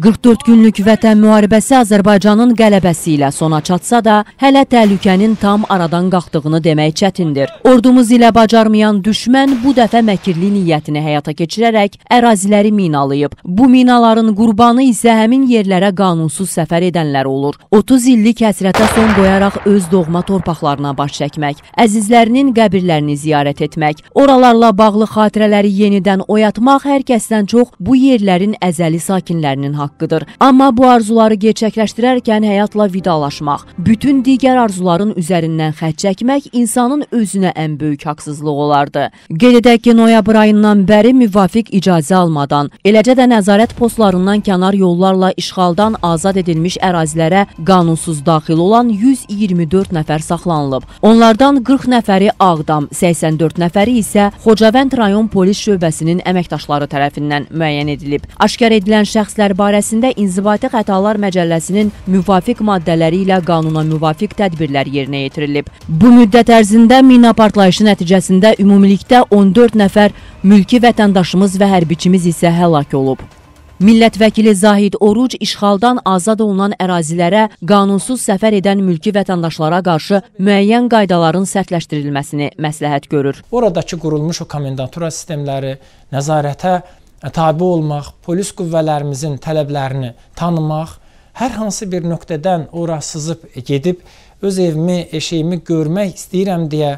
44 günlük vətən müharibəsi Azərbaycanın qələbəsi ilə sona çatsa da, hələ təhlükənin tam aradan qalxdığını demək çətindir. Ordumuz ilə bacarmayan düşmən bu dəfə məkirli niyyətini həyata keçirərək əraziləri minalayıb. Bu minaların qurbanı isə həmin yerlərə qanunsuz səfər edənlər olur. 30 illik həsrətə son qoyaraq öz doğma torpaqlarına baş çəkmək, əzizlərinin qəbirlərini ziyarət etmək, oralarla bağlı xatirələri yenidən oyatmaq hər kəsdən çox bu yerlərin əzəli sakinlərinin haqqıdır haqqıdır. Amma bu arzuları gerçəkləşdirərkən həyatla vidalaşmaq, bütün digər arzuların üzərindən xətt çəkmək insanın özünə ən böyük haqsızlıq olardı. Qeyd edək ki, noyabr ayından bəri müvafiq icazə almadan, eləcə də nəzarət postlarından kənar yollarla işğaldan azad edilmiş ərazilərə qanunsuz daxil olan 124 nəfər saxlanılıb. Onlardan 40 nəfəri Ağdam, 84 nəfəri isə Xocavənd rayon polis şöbəsinin əməkdaşları tərəfindən müəyyən edilib. Aşkar edilən şəxslər barədə barəsində İnzibati Xətalar Məcəlləsinin müvafiq maddələri ilə qanuna müvafiq tədbirlər yerinə yetirilib. Bu müddət ərzində mina partlayışı nəticəsində ümumilikdə 14 nəfər mülki vətəndaşımız və hərbiçimiz isə həlak olub. Millət vəkili Zahid Oruc işğaldan azad olunan ərazilərə qanunsuz səfər edən mülki vətəndaşlara qarşı müəyyən qaydaların sərtləşdirilməsini məsləhət görür. Oradakı qurulmuş o komendatura sistemləri nəzarətə E, tabe olmaq, polis qüvvələrimizin tələblərini tanımaq, hər hansı bir nöqtədən ora sızıb gedib öz evimi, eşiyimi görmək istəyirəm deyə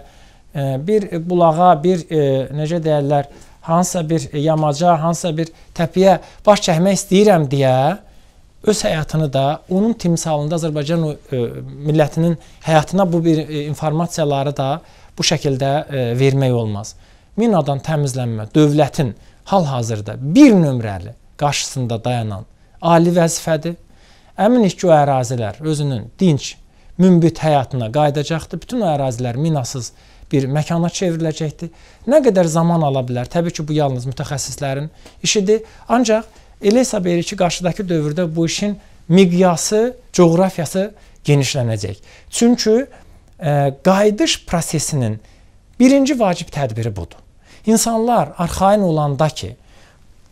e, bir bulağa, bir e, necə deyirlər, hansısa bir yamaca, hansısa bir təpiyə baş çəkmək istəyirəm deyə öz həyatını da onun timsalında Azərbaycan millətinin həyatına bu bir informasiyaları da bu şəkildə vermək olmaz minadan təmizlənmə dövlətin hal-hazırda bir nömrəli qarşısında dayanan ali vəzifədir. Əminik ki, o ərazilər özünün dinç, münbit həyatına qayıdacaqdır. Bütün o ərazilər minasız bir məkana çevriləcəkdir. Nə qədər zaman ala bilər? Təbii ki, bu yalnız mütəxəssislərin işidir. Ancaq elə hesab edirik ki, qarşıdakı dövrdə bu işin miqyası, coğrafiyası genişlənəcək. Çünki ə, e, qayıdış prosesinin birinci vacib tədbiri budur. İnsanlar arxain olanda ki,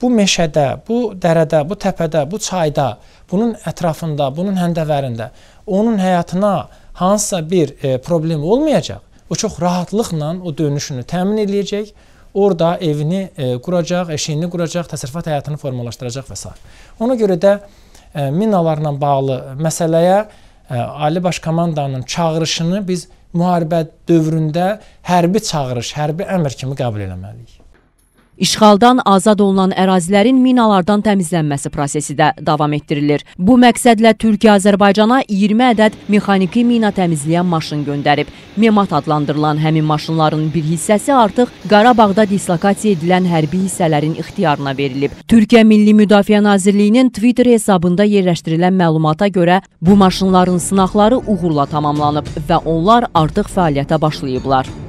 bu meşədə, bu dərədə, bu təpədə, bu çayda, bunun ətrafında, bunun həndəvərində onun həyatına hansısa bir e, problem olmayacaq. O çox rahatlıqla o dönüşünü təmin eləyəcək. Orda evini e, quracaq, eşiyini quracaq, təsərrüfat həyatını formalaşdıracaq və s. Ona görə də e, minalarla bağlı məsələyə e, Ali Baş Komandanın çağırışını biz müharibə dövründə hərbi çağırış, hərbi əmr kimi qəbul eləməliyik. İşğaldan azad olunan ərazilərin minalardan təmizlənməsi prosesi də davam etdirilir. Bu məqsədlə Türkiyə Azərbaycana 20 ədəd mexaniki mina təmizləyən maşın göndərib. Memat adlandırılan həmin maşınların bir hissəsi artıq Qarabağda dislokasiya edilən hərbi hissələrin ixtiyarına verilib. Türkiyə Milli Müdafiə Nazirliyinin Twitter hesabında yerləşdirilən məlumata görə bu maşınların sınaqları uğurla tamamlanıb və onlar artıq fəaliyyətə başlayıblar.